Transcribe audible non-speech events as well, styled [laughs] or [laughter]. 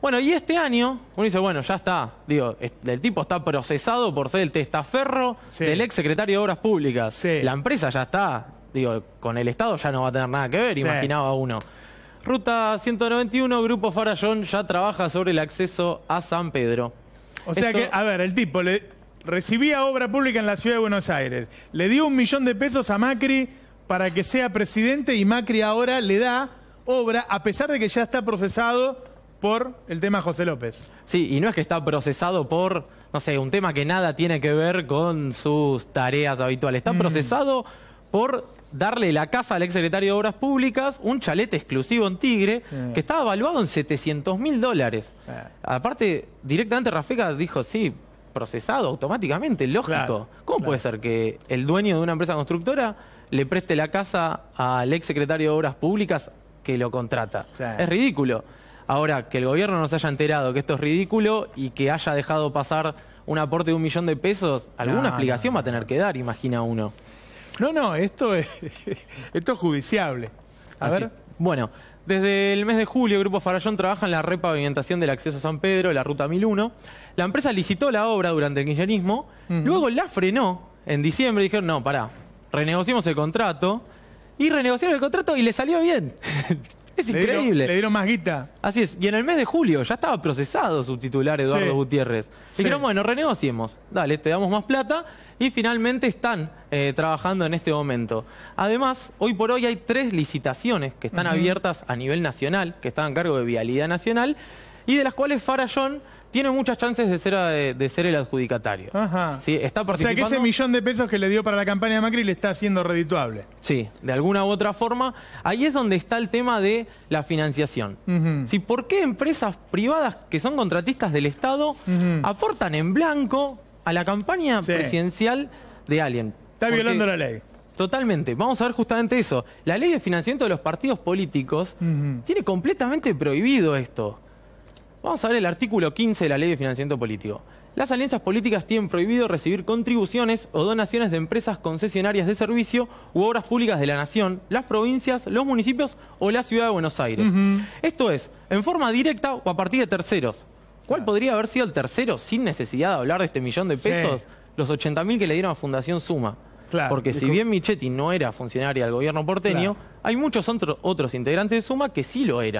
Bueno, y este año, uno dice, bueno, ya está. Digo, el tipo está procesado por ser el testaferro del ex secretario de Obras Públicas. La empresa ya está. Digo, con el Estado ya no va a tener nada que ver, imaginaba uno. Ruta 191, Grupo Farallón ya trabaja sobre el acceso a San Pedro. O sea que, a ver, el tipo le recibía obra pública en la ciudad de Buenos Aires, le dio un millón de pesos a Macri para que sea presidente y Macri ahora le da obra, a pesar de que ya está procesado por el tema José López. Sí, y no es que está procesado por, no sé, un tema que nada tiene que ver con sus tareas habituales. Está mm. procesado por darle la casa al exsecretario de Obras Públicas, un chalete exclusivo en Tigre, que estaba evaluado en 700 mil dólares. Eh. Aparte, directamente Rafeca dijo, sí, procesado automáticamente, lógico. ¿Cómo puede ser que el dueño de una empresa constructora le preste la casa al exsecretario de Obras Públicas que lo contrata? Es ridículo. Ahora, que el gobierno no se haya enterado que esto es ridículo y que haya dejado pasar un aporte de un millón de pesos, alguna explicación va a tener que dar, imagina uno. No, no, esto es, [laughs] esto es judiciable. A ver. Bueno, desde el mes de julio, el Grupo Farallón trabaja en la repavimentación del acceso a San Pedro, la Ruta 1001. La empresa licitó la obra durante el kirchnerismo, luego la frenó en diciembre dijeron, no, pará, renegociamos el contrato. Y renegociaron el contrato y le salió bien. [laughs] Es increíble. le dieron más guita. Así es. Y en el mes de julio ya estaba procesado su titular Eduardo Gutiérrez. Dijeron, bueno, renegociemos. Dale, te damos más plata. Y finalmente están eh, trabajando en este momento. Además, hoy por hoy hay tres licitaciones que están abiertas a nivel nacional, que están a cargo de Vialidad Nacional, y de las cuales Farallón tiene muchas chances de ser, eh, ser el adjudicatario. Está O sea que ese millón de pesos que le dio para la campaña de Macri le está haciendo redituable. Sí, de alguna u otra forma. Ahí es donde está el tema de la financiación. ¿Sí? ¿Por qué empresas privadas que son contratistas del Estado aportan en blanco a la campaña presidencial de alguien? Está violando la ley. Totalmente. Vamos a ver justamente eso. La ley de financiamiento de los partidos políticos tiene completamente prohibido esto. Vamos a ver el artículo 15 de la Ley de Financiamiento Político. Las alianzas políticas tienen prohibido recibir contribuciones o donaciones de empresas concesionarias de servicio u obras públicas de la nación, las provincias, los municipios o la ciudad de Buenos Aires. Esto es, en forma directa o a partir de terceros. ¿Cuál podría haber sido el tercero sin necesidad de hablar de este millón de pesos? Los 80 mil que le dieron a Fundación Suma. Porque si bien Michetti no era funcionaria del gobierno porteño, hay muchos otros integrantes de Suma que sí lo eran.